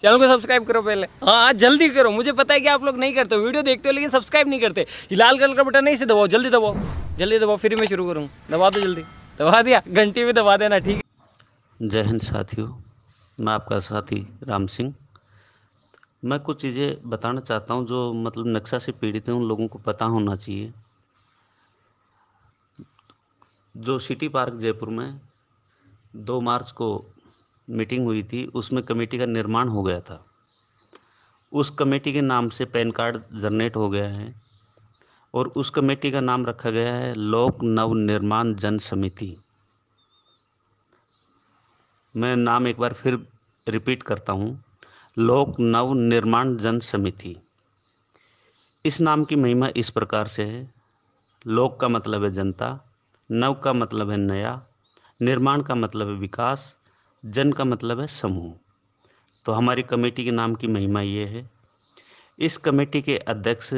channel को subscribe करो पहले हाँ जल्दी करो मुझे पता है कि आप लोग नहीं करते वीडियो देखते हो लेकिन सब्सक्राइब नहीं करते लाल कलर का बटन नहीं से दबाओ जल्दी दबाओ जल्दी दबाओ फिर मैं शुरू करूँ दबा दो जल्दी दबा दिया घंटी भी दबा देना ठीक है जय हिंद साथियों मैं आपका साथी राम सिंह मैं कुछ चीज़ें बताना चाहता हूँ जो मतलब नक्शा से पीड़ित हैं उन लोगों को पता होना चाहिए जो सिटी पार्क जयपुर में दो मार्च को मीटिंग हुई थी उसमें कमेटी का निर्माण हो गया था उस कमेटी के नाम से पैन कार्ड जनरेट हो गया है और उस कमेटी का नाम रखा गया है लोक नव निर्माण जन समिति मैं नाम एक बार फिर रिपीट करता हूँ लोक नव निर्माण जन समिति इस नाम की महिमा इस प्रकार से है लोक का मतलब है जनता नव का मतलब है नया निर्माण का मतलब है विकास जन का मतलब है समूह तो हमारी कमेटी के नाम की महिमा ये है इस कमेटी के अध्यक्ष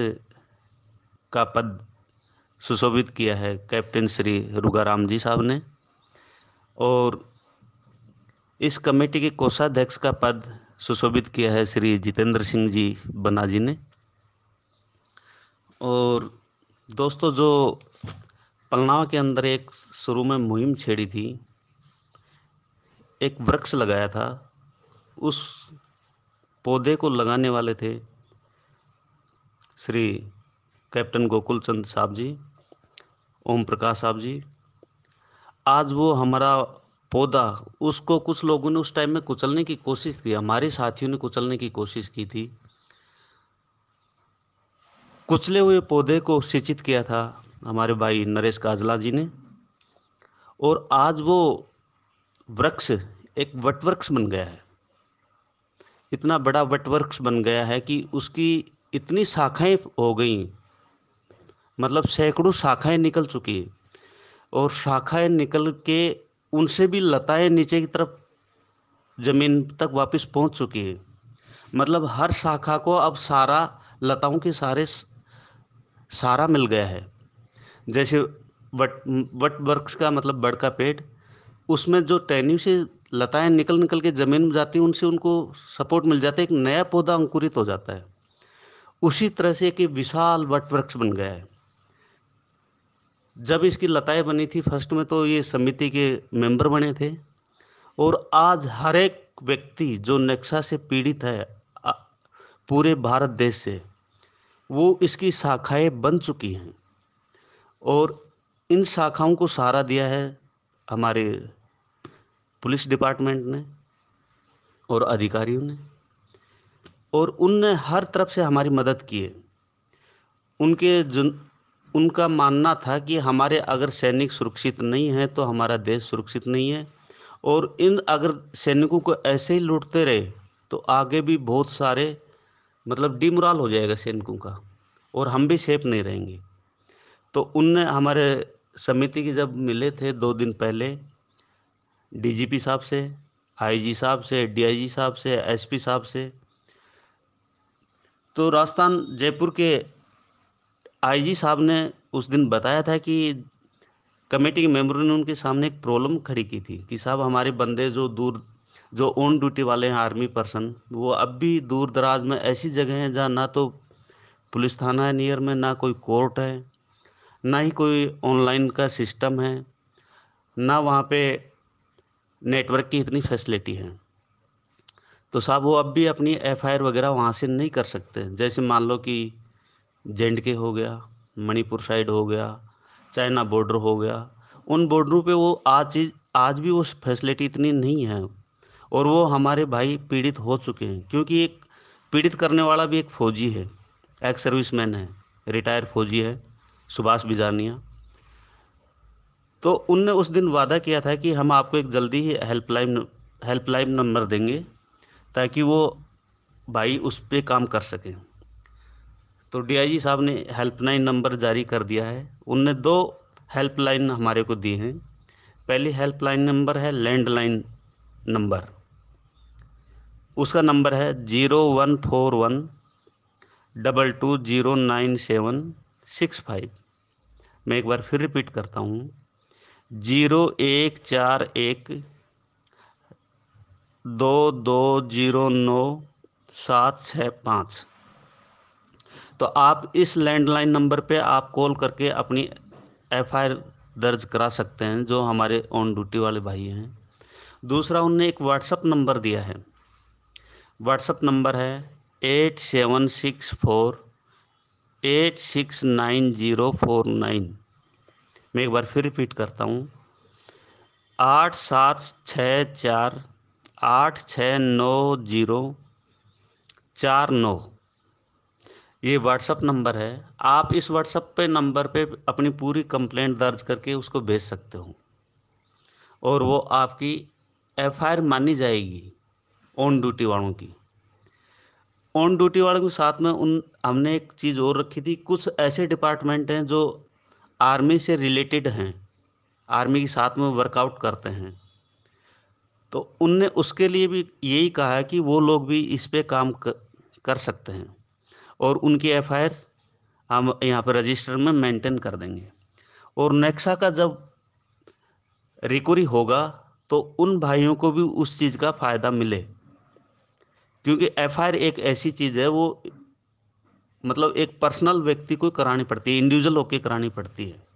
का पद सुशोभित किया है कैप्टन श्री रुगाराम जी साहब ने और इस कमेटी के कोषाध्यक्ष का पद सुशोभित किया है श्री जितेंद्र सिंह जी बना जी ने और दोस्तों जो पलनाव के अंदर एक शुरू में मुहिम छेड़ी थी एक वृक्ष लगाया था उस पौधे को लगाने वाले थे श्री कैप्टन गोकुल चंद साहब जी ओम प्रकाश साहब जी आज वो हमारा पौधा उसको कुछ लोगों ने उस टाइम में कुचलने की कोशिश की हमारे साथियों ने कुचलने की कोशिश की थी कुचले हुए पौधे को सिंचित किया था हमारे भाई नरेश काजला जी ने और आज वो वृक्ष एक वटवृक्ष बन गया है इतना बड़ा वटवृक्ष बन गया है कि उसकी इतनी शाखाएं हो गई मतलब सैकड़ों शाखाएं निकल चुकी और शाखाएं निकल के उनसे भी लताएं नीचे की तरफ ज़मीन तक वापस पहुंच चुकी है मतलब हर शाखा को अब सारा लताओं के सारे सारा मिल गया है जैसे वट वट वृक्ष का मतलब बड़ का पेड़ उसमें जो टहनी से लताएं निकल निकल के ज़मीन में जाती हैं उनसे उनको सपोर्ट मिल जाता है एक नया पौधा अंकुरित हो जाता है उसी तरह से एक विशाल वट वृक्ष बन गया है जब इसकी लताएं बनी थी फर्स्ट में तो ये समिति के मेंबर बने थे और आज हर एक व्यक्ति जो नक्शा से पीड़ित है पूरे भारत देश से वो इसकी शाखाएं बन चुकी हैं और इन शाखाओं को सहारा दिया है हमारे पुलिस डिपार्टमेंट ने और अधिकारियों ने और उनने हर तरफ से हमारी मदद की है उनके जुन उनका मानना था कि हमारे अगर सैनिक सुरक्षित नहीं हैं तो हमारा देश सुरक्षित नहीं है और इन अगर सैनिकों को ऐसे ही लूटते रहे तो आगे भी बहुत सारे मतलब डिमोरल हो जाएगा सैनिकों का और हम भी सेफ नहीं रहेंगे तो उनने हमारे समिति के जब मिले थे दो दिन पहले डीजीपी साहब से आईजी साहब से डीआईजी साहब से एसपी साहब से तो राजस्थान जयपुर के आईजी साहब ने उस दिन बताया था कि कमेटी के मेम्बरों ने उनके सामने एक प्रॉब्लम खड़ी की थी कि साहब हमारे बंदे जो दूर जो ऑन ड्यूटी वाले हैं आर्मी पर्सन वो अब भी दूर दराज में ऐसी जगह हैं जहाँ ना तो पुलिस थाना है नियर में ना कोई कोर्ट है ना ही कोई ऑनलाइन का सिस्टम है ना वहाँ पे नेटवर्क की इतनी फैसिलिटी है तो साहब वो अब भी अपनी एफ वगैरह वहाँ से नहीं कर सकते जैसे मान लो कि जेंड के हो गया मणिपुर साइड हो गया चाइना बॉर्डर हो गया उन बॉर्डरों पे वो आज चीज़ आज भी वो फैसिलिटी इतनी नहीं है और वो हमारे भाई पीड़ित हो चुके हैं क्योंकि एक पीड़ित करने वाला भी एक फ़ौजी है एक्स सर्विसमैन है रिटायर फौजी है सुभाष बिजानिया तो उनने उस दिन वादा किया था कि हम आपको एक जल्दी ही हेल्पलाइन हेल्पलाइन नंबर देंगे ताकि वो भाई उस पर काम कर सकें तो डीआईजी साहब ने हेल्पलाइन नंबर जारी कर दिया है उनने दो हेल्पलाइन हमारे को दिए हैं पहली हेल्पलाइन नंबर है लैंडलाइन नंबर उसका नंबर है zero one four one double two zero nine seven six five मैं एक बार फिर रिपीट करता हूँ जीरो एक चार एक दो दो जीरो नौ सात छः पाँच तो आप इस लैंडलाइन नंबर पे आप कॉल करके अपनी एफआईआर दर्ज करा सकते हैं जो हमारे ऑन ड्यूटी वाले भाई हैं दूसरा उनने एक व्हाट्सअप नंबर दिया है व्हाट्सअप नंबर है eight seven six four eight six nine zero four nine मैं एक बार फिर रिपीट करता हूँ आठ सात छः चार आठ छः नौ जीरो चार नौ ये व्हाट्सअप नंबर है आप इस व्हाट्सअप पे नंबर पे अपनी पूरी कंप्लेंट दर्ज करके उसको भेज सकते हो और वो आपकी एफआईआर मानी जाएगी ऑन ड्यूटी वालों की ऑन ड्यूटी वालों के साथ में उन हमने एक चीज़ और रखी थी कुछ ऐसे डिपार्टमेंट हैं जो आर्मी से रिलेटेड हैं आर्मी के साथ में वर्कआउट करते हैं तो उनने उसके लिए भी यही कहा है कि वो लोग भी इस पर काम कर सकते हैं और उनकी एफ हम यहाँ पर रजिस्टर में मेंटेन कर देंगे और नेक्सा का जब रिकवरी होगा तो उन भाइयों को भी उस चीज़ का फ़ायदा मिले क्योंकि एफ एक ऐसी चीज़ है वो मतलब एक पर्सनल व्यक्ति को करानी पड़ती है इंडिविजुअल होके करानी पड़ती है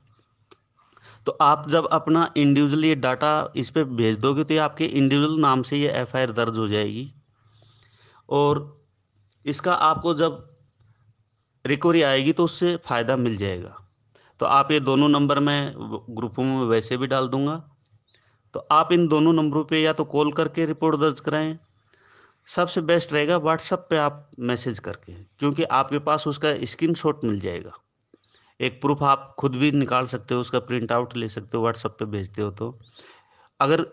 तो आप जब अपना इंडिविजुअल ये डाटा इस पर भेज दोगे तो ये आपके इंडिविजुअल नाम से ये एफ दर्ज हो जाएगी और इसका आपको जब रिकवरी आएगी तो उससे फ़ायदा मिल जाएगा तो आप ये दोनों नंबर मैं ग्रुपों में वैसे भी डाल दूंगा तो आप इन दोनों नंबरों पे या तो कॉल करके रिपोर्ट दर्ज कराएं सबसे बेस्ट रहेगा व्हाट्सअप पे आप मैसेज करके क्योंकि आपके पास उसका शॉट मिल जाएगा एक प्रूफ आप खुद भी निकाल सकते हो उसका प्रिंट आउट ले सकते हो व्हाट्सअप पे भेजते हो तो अगर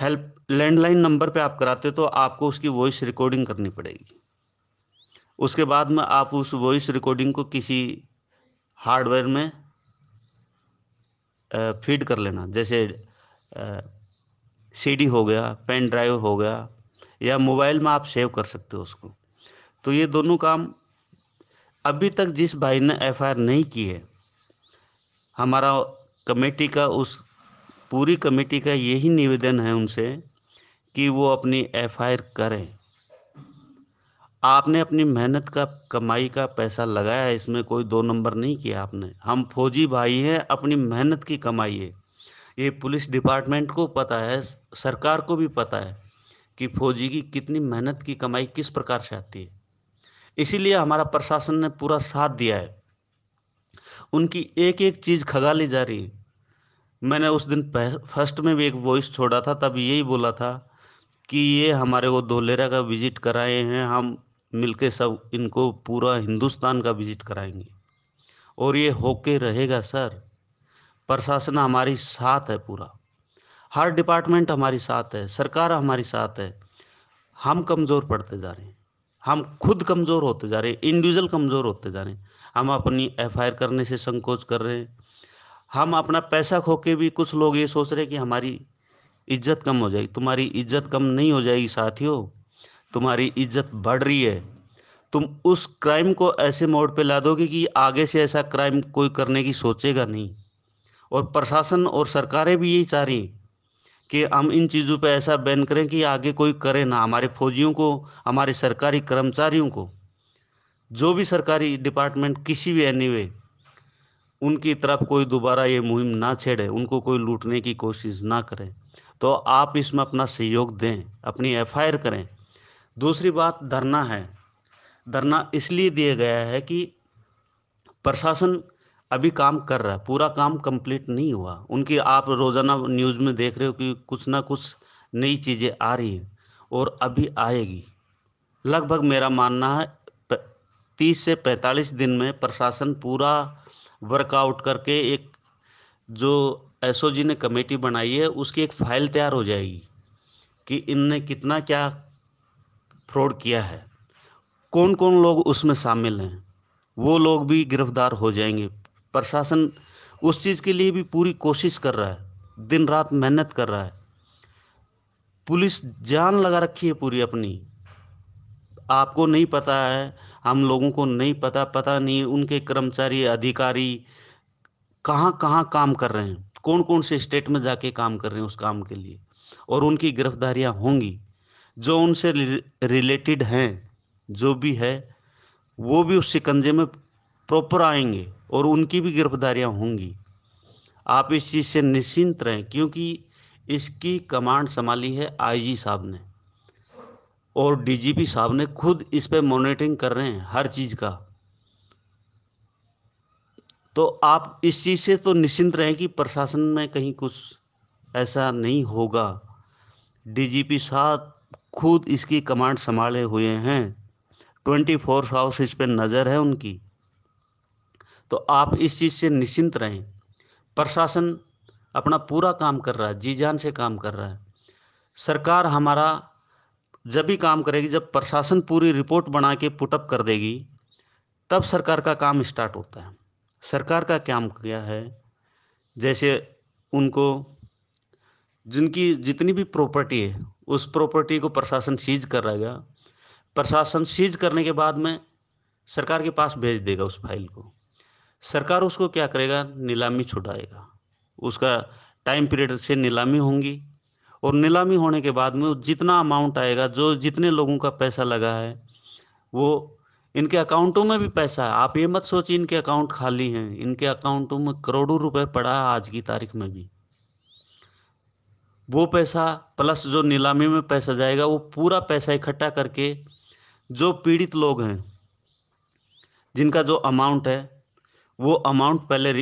हेल्प लैंडलाइन नंबर पे आप कराते हो तो आपको उसकी वॉइस रिकॉर्डिंग करनी पड़ेगी उसके बाद में आप उस वॉइस रिकॉर्डिंग को किसी हार्डवेयर में फीड कर लेना जैसे सीडी हो गया पेन ड्राइव हो गया या मोबाइल में आप सेव कर सकते हो उसको तो ये दोनों काम अभी तक जिस भाई ने एफआईआर नहीं की है हमारा कमेटी का उस पूरी कमेटी का यही निवेदन है उनसे कि वो अपनी एफआईआर करें आपने अपनी मेहनत का कमाई का पैसा लगाया इसमें कोई दो नंबर नहीं किया आपने हम फौजी भाई हैं अपनी मेहनत की कमाई है ये पुलिस डिपार्टमेंट को पता है सरकार को भी पता है कि फौजी की कितनी मेहनत की कमाई किस प्रकार से आती है इसीलिए हमारा प्रशासन ने पूरा साथ दिया है उनकी एक एक चीज़ खगा ली जा रही है मैंने उस दिन फर्स्ट में भी एक वॉइस छोड़ा था तब यही बोला था कि ये हमारे वो धोलेरा का विजिट कराए हैं हम मिलके सब इनको पूरा हिंदुस्तान का विजिट कराएंगे और ये होके रहेगा सर प्रशासन हमारी साथ है पूरा हर डिपार्टमेंट हमारी साथ है सरकार हमारी साथ है हम कमज़ोर पड़ते जा रहे हैं हम खुद कमज़ोर होते जा रहे हैं इंडिविजुअल कमज़ोर होते जा रहे हैं हम अपनी एफ करने से संकोच कर रहे हैं हम अपना पैसा खो के भी कुछ लोग ये सोच रहे हैं कि हमारी इज्जत कम हो जाएगी तुम्हारी इज्जत कम नहीं हो जाएगी साथियों तुम्हारी इज्जत बढ़ रही है तुम उस क्राइम को ऐसे मोड़ पे ला दोगे कि आगे से ऐसा क्राइम कोई करने की सोचेगा नहीं और प्रशासन और सरकारें भी यही चाह रही कि हम इन चीज़ों पे ऐसा बैन करें कि आगे कोई करे ना हमारे फौजियों को हमारे सरकारी कर्मचारियों को जो भी सरकारी डिपार्टमेंट किसी भी एनी anyway, उनकी तरफ कोई दोबारा ये मुहिम ना छेड़े उनको कोई लूटने की कोशिश ना करें तो आप इसमें अपना सहयोग दें अपनी एफ करें दूसरी बात धरना है धरना इसलिए दिया गया है कि प्रशासन अभी काम कर रहा है पूरा काम कंप्लीट नहीं हुआ उनकी आप रोज़ाना न्यूज़ में देख रहे हो कि कुछ ना कुछ नई चीज़ें आ रही हैं और अभी आएगी लगभग मेरा मानना है तीस से पैंतालीस दिन में प्रशासन पूरा वर्कआउट करके एक जो एस ने कमेटी बनाई है उसकी एक फाइल तैयार हो जाएगी कि इनने कितना क्या फ्रॉड किया है कौन कौन लोग उसमें शामिल हैं वो लोग भी गिरफ्तार हो जाएंगे प्रशासन उस चीज़ के लिए भी पूरी कोशिश कर रहा है दिन रात मेहनत कर रहा है पुलिस जान लगा रखी है पूरी अपनी आपको नहीं पता है हम लोगों को नहीं पता पता नहीं उनके कर्मचारी अधिकारी कहाँ कहाँ काम कर रहे हैं कौन कौन से स्टेट में जाके काम कर रहे हैं उस काम के लिए और उनकी गिरफ्तारियाँ होंगी जो उनसे रिलेटेड हैं जो भी है वो भी उस शिकंजे में प्रॉपर आएंगे और उनकी भी गिरफ्तारियां होंगी आप इस चीज़ से निश्चिंत रहें क्योंकि इसकी कमांड संभाली है आईजी साहब ने और डीजीपी साहब ने खुद इस पर मॉनिटरिंग कर रहे हैं हर चीज़ का तो आप इस चीज़ से तो निश्चिंत रहें कि प्रशासन में कहीं कुछ ऐसा नहीं होगा डीजीपी साहब खुद इसकी कमांड संभाले हुए हैं ट्वेंटी फोर हाउस इस पर नज़र है उनकी तो आप इस चीज़ से निश्चिंत रहें प्रशासन अपना पूरा काम कर रहा है जी जान से काम कर रहा है सरकार हमारा जब भी काम करेगी जब प्रशासन पूरी रिपोर्ट बना के पुटअप कर देगी तब सरकार का काम स्टार्ट होता है सरकार का काम क्या है जैसे उनको जिनकी जितनी भी प्रॉपर्टी है उस प्रॉपर्टी को प्रशासन सीज कर रहेगा प्रशासन सीज करने के बाद में सरकार के पास भेज देगा उस फाइल को सरकार उसको क्या करेगा नीलामी छुटाएगा उसका टाइम पीरियड से नीलामी होंगी और नीलामी होने के बाद में जितना अमाउंट आएगा जो जितने लोगों का पैसा लगा है वो इनके अकाउंटों में भी पैसा है आप ये मत सोचिए इनके अकाउंट खाली हैं इनके अकाउंटों में करोड़ों रुपए पड़ा है आज की तारीख में भी वो पैसा प्लस जो नीलामी में पैसा जाएगा वो पूरा पैसा इकट्ठा करके जो पीड़ित लोग हैं जिनका जो अमाउंट है वो अमाउंट पहले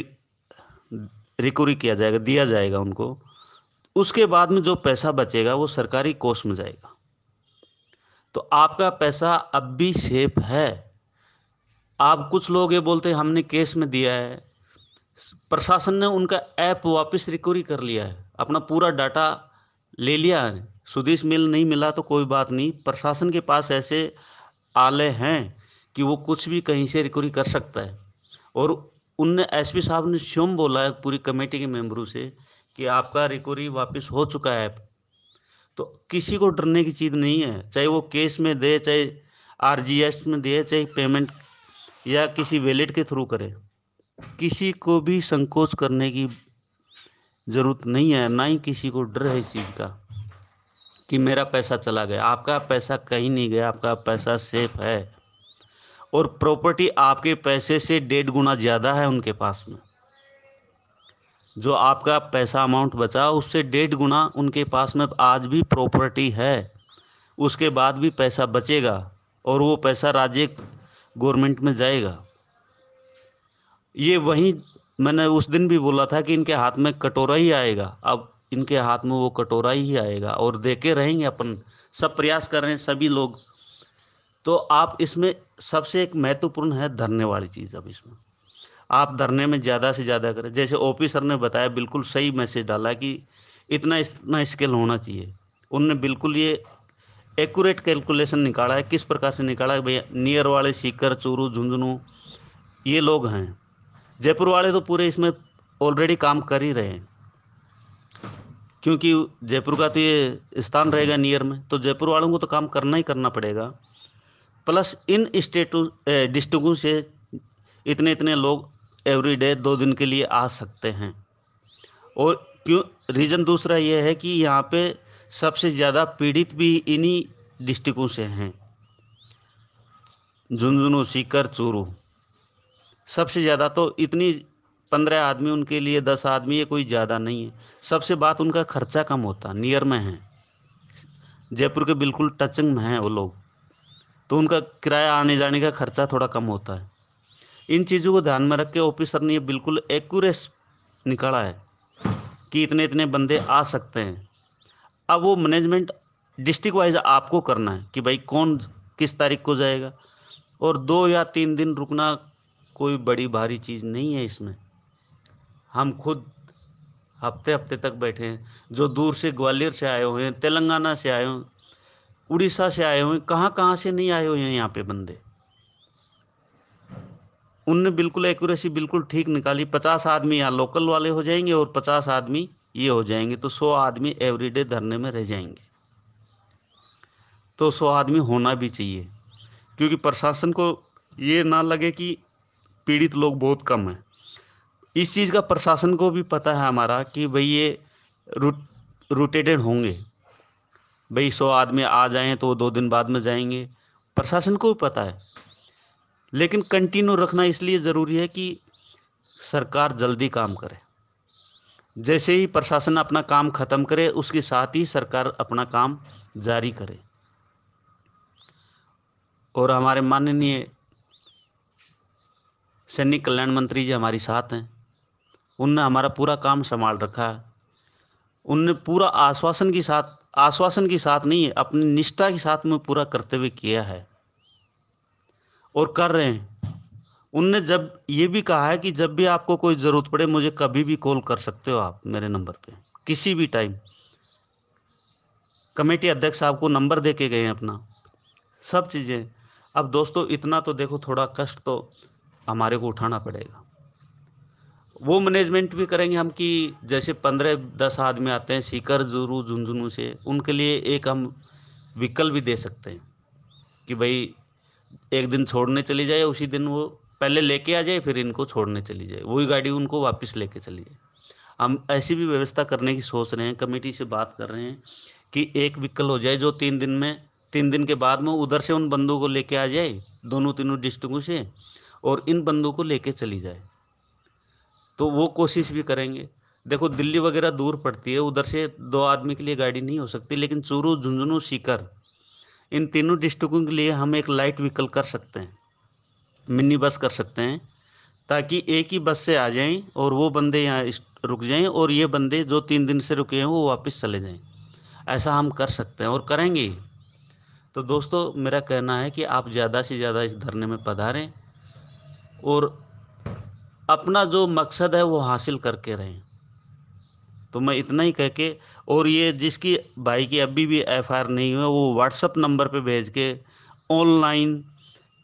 रिकवरी किया जाएगा दिया जाएगा उनको उसके बाद में जो पैसा बचेगा वो सरकारी कोष में जाएगा तो आपका पैसा अब भी सेफ है आप कुछ लोग ये बोलते हैं हमने केस में दिया है प्रशासन ने उनका ऐप वापस रिकवरी कर लिया है अपना पूरा डाटा ले लिया है सुदेश मिल नहीं मिला तो कोई बात नहीं प्रशासन के पास ऐसे आले हैं कि वो कुछ भी कहीं से रिकवरी कर सकता है और उनने एसपी साहब ने स्वयं बोला है पूरी कमेटी के मेंबरों से कि आपका रिकवरी वापस हो चुका है तो किसी को डरने की चीज़ नहीं है चाहे वो केस में दे चाहे आर में दे चाहे पेमेंट या किसी वैलेट के थ्रू करे किसी को भी संकोच करने की ज़रूरत नहीं है ना ही किसी को डर है इस चीज़ का कि मेरा पैसा चला गया आपका पैसा कहीं नहीं गया आपका पैसा सेफ है और प्रॉपर्टी आपके पैसे से डेढ़ गुना ज़्यादा है उनके पास में जो आपका पैसा अमाउंट बचा उससे डेढ़ गुना उनके पास में आज भी प्रॉपर्टी है उसके बाद भी पैसा बचेगा और वो पैसा राज्य गवर्नमेंट में जाएगा ये वहीं मैंने उस दिन भी बोला था कि इनके हाथ में कटोरा ही आएगा अब इनके हाथ में वो कटोरा ही आएगा और देखे रहेंगे अपन सब प्रयास कर रहे हैं सभी लोग तो आप इसमें सबसे एक महत्वपूर्ण है धरने वाली चीज़ अब इसमें आप धरने में ज़्यादा से ज़्यादा करें जैसे ऑफिसर ने बताया बिल्कुल सही मैसेज डाला कि इतना इतना स्केल होना चाहिए उनने बिल्कुल ये एक्यूरेट कैलकुलेशन निकाला है किस प्रकार से निकाला है भैया नियर वाले सीकर चूरू झुंझुनू ये लोग हैं जयपुर वाले तो पूरे इसमें ऑलरेडी काम कर ही रहे हैं क्योंकि जयपुर का तो ये स्थान रहेगा नियर में तो जयपुर वालों को तो काम करना ही करना पड़ेगा प्लस इन स्टेटों डिस्ट्रिक्टों से इतने इतने लोग एवरी डे दो दिन के लिए आ सकते हैं और क्यों रीज़न दूसरा ये है कि यहाँ पे सबसे ज़्यादा पीड़ित भी इन्हीं डिस्ट्रिक्टों से हैं झुंझुनू सीकर चूरू सबसे ज़्यादा तो इतनी पंद्रह आदमी उनके लिए दस आदमी ये कोई ज़्यादा नहीं है सबसे बात उनका खर्चा कम होता नियर में है जयपुर के बिल्कुल टचिंग में हैं वो लोग तो उनका किराया आने जाने का खर्चा थोड़ा कम होता है इन चीज़ों को ध्यान में रख के ऑफिसर ने ये बिल्कुल एक्यूरेस निकाला है कि इतने इतने बंदे आ सकते हैं अब वो मैनेजमेंट डिस्ट्रिक्ट वाइज आपको करना है कि भाई कौन किस तारीख को जाएगा और दो या तीन दिन रुकना कोई बड़ी भारी चीज़ नहीं है इसमें हम खुद हफ्ते हफ्ते तक बैठे हैं जो दूर से ग्वालियर से आए हुए हैं तेलंगाना से आए हुए उड़ीसा से आए हुए कहाँ कहाँ से नहीं आए हुए हैं यहाँ पे बंदे उनने बिल्कुल एक्यूरेसी बिल्कुल ठीक निकाली पचास आदमी यहाँ लोकल वाले हो जाएंगे और पचास आदमी ये हो जाएंगे तो सौ आदमी एवरीडे धरने में रह जाएंगे तो सौ आदमी होना भी चाहिए क्योंकि प्रशासन को ये ना लगे कि पीड़ित लोग बहुत कम हैं इस चीज़ का प्रशासन को भी पता है हमारा कि भाई ये रूट रोटेटेड होंगे भाई सौ आदमी आ जाएं तो वो दो दिन बाद में जाएंगे प्रशासन को भी पता है लेकिन कंटिन्यू रखना इसलिए ज़रूरी है कि सरकार जल्दी काम करे जैसे ही प्रशासन अपना काम खत्म करे उसके साथ ही सरकार अपना काम जारी करे और हमारे माननीय सैनिक कल्याण मंत्री जी हमारे साथ हैं उनने हमारा पूरा काम संभाल रखा है उनने पूरा आश्वासन के साथ आश्वासन के साथ नहीं है अपनी निष्ठा के साथ में पूरा करते हुए किया है और कर रहे हैं उनने जब ये भी कहा है कि जब भी आपको कोई ज़रूरत पड़े मुझे कभी भी कॉल कर सकते हो आप मेरे नंबर पे किसी भी टाइम कमेटी अध्यक्ष साहब को नंबर दे के गए हैं अपना सब चीज़ें अब दोस्तों इतना तो देखो थोड़ा कष्ट तो हमारे को उठाना पड़ेगा वो मैनेजमेंट भी करेंगे हम कि जैसे पंद्रह दस आदमी आते हैं सीकर जुरू झुंझुनू से उनके लिए एक हम विकल्प भी दे सकते हैं कि भाई एक दिन छोड़ने चली जाए उसी दिन वो पहले लेके आ जाए फिर इनको छोड़ने चली जाए वही गाड़ी उनको वापस लेके चली जाए हम ऐसी भी व्यवस्था करने की सोच रहे हैं कमेटी से बात कर रहे हैं कि एक विकल्प हो जाए जो तीन दिन में तीन दिन के बाद में उधर से उन बंदों को लेके आ जाए दोनों तीनों डिस्ट्रिक्टों से और इन बंदों को लेके चली जाए तो वो कोशिश भी करेंगे देखो दिल्ली वगैरह दूर पड़ती है उधर से दो आदमी के लिए गाड़ी नहीं हो सकती लेकिन चूरू झुंझुनू सीकर इन तीनों डिस्ट्रिक्टों के लिए हम एक लाइट व्हीकल कर सकते हैं मिनी बस कर सकते हैं ताकि एक ही बस से आ जाएं और वो बंदे यहाँ रुक जाएं और ये बंदे जो तीन दिन से रुके हैं वो वापस चले जाएं ऐसा हम कर सकते हैं और करेंगे तो दोस्तों मेरा कहना है कि आप ज़्यादा से ज़्यादा इस धरने में पधारें और अपना जो मकसद है वो हासिल करके रहें तो मैं इतना ही कह के और ये जिसकी भाई की अभी भी एफ नहीं हुई वो व्हाट्सअप नंबर पे भेज के ऑनलाइन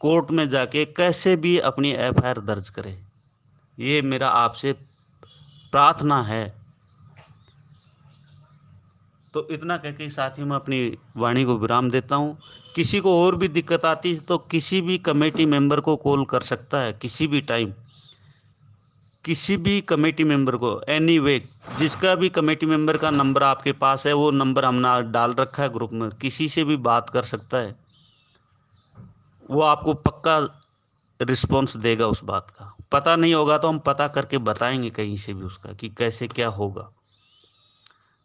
कोर्ट में जाके कैसे भी अपनी एफ दर्ज करे ये मेरा आपसे प्रार्थना है तो इतना कह के साथ ही मैं अपनी वाणी को विराम देता हूँ किसी को और भी दिक्कत आती है तो किसी भी कमेटी मेंबर को कॉल कर सकता है किसी भी टाइम किसी भी कमेटी मेंबर को एनी वे जिसका भी कमेटी मेंबर का नंबर आपके पास है वो नंबर हमने डाल रखा है ग्रुप में किसी से भी बात कर सकता है वो आपको पक्का रिस्पॉन्स देगा उस बात का पता नहीं होगा तो हम पता करके बताएंगे कहीं से भी उसका कि कैसे क्या होगा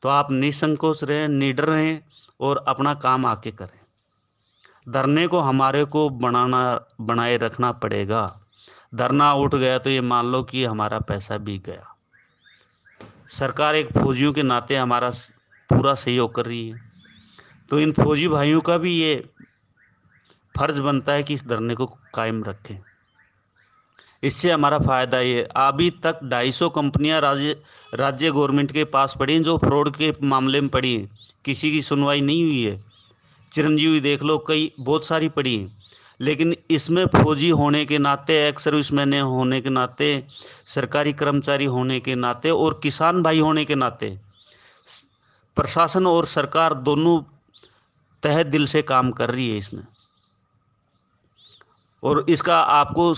तो आप निसंकोच रहें निडर रहें और अपना काम आके करें धरने को हमारे को बनाना बनाए रखना पड़ेगा धरना उठ गया तो ये मान लो कि हमारा पैसा बिक गया सरकार एक फौजियों के नाते हमारा पूरा सहयोग कर रही है तो इन फौजी भाइयों का भी ये फर्ज बनता है कि इस धरने को कायम रखें इससे हमारा फ़ायदा ये अभी तक 250 कंपनियां राज्य राज्य गवर्नमेंट के पास पड़ी हैं जो फ्रॉड के मामले में पड़ी हैं किसी की सुनवाई नहीं हुई है चिरंजीवी देख लो कई बहुत सारी पड़ी हैं लेकिन इसमें फौजी होने के नाते एक्स सर्विसमैन होने के नाते सरकारी कर्मचारी होने के नाते और किसान भाई होने के नाते प्रशासन और सरकार दोनों तह दिल से काम कर रही है इसमें और इसका आपको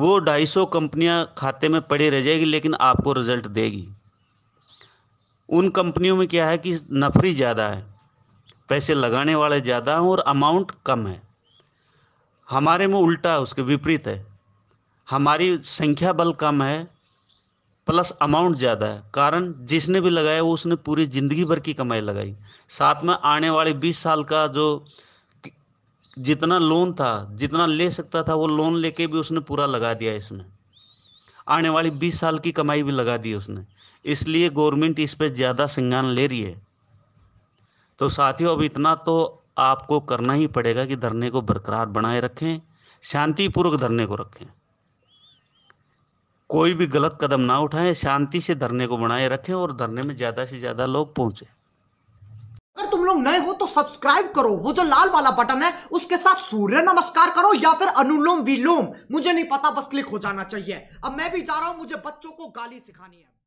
वो ढाई सौ कंपनियाँ खाते में पड़ी रह जाएगी लेकिन आपको रिजल्ट देगी उन कंपनियों में क्या है कि नफरी ज़्यादा है पैसे लगाने वाले ज़्यादा हैं और अमाउंट कम है हमारे में उल्टा है उसके विपरीत है हमारी संख्या बल कम है प्लस अमाउंट ज़्यादा है कारण जिसने भी लगाया वो उसने पूरी ज़िंदगी भर की कमाई लगाई साथ में आने वाले 20 साल का जो जितना लोन था जितना ले सकता था वो लोन लेके भी उसने पूरा लगा दिया इसमें आने वाली 20 साल की कमाई भी लगा दी उसने इसलिए गवर्नमेंट इस पर ज़्यादा संज्ञान ले रही है तो साथियों अब इतना तो आपको करना ही पड़ेगा कि धरने को बरकरार बनाए रखें शांतिपूर्वक धरने को रखें कोई भी गलत कदम ना उठाएं शांति से धरने को बनाए रखें और धरने में ज़्यादा से ज़्यादा लोग पहुंचे अगर तुम लोग नए हो तो सब्सक्राइब करो वो जो लाल वाला बटन है उसके साथ सूर्य नमस्कार करो या फिर अनुलोम विलोम मुझे नहीं पता बस क्लिक हो जाना चाहिए अब मैं भी जा रहा हूं मुझे बच्चों को गाली सिखानी है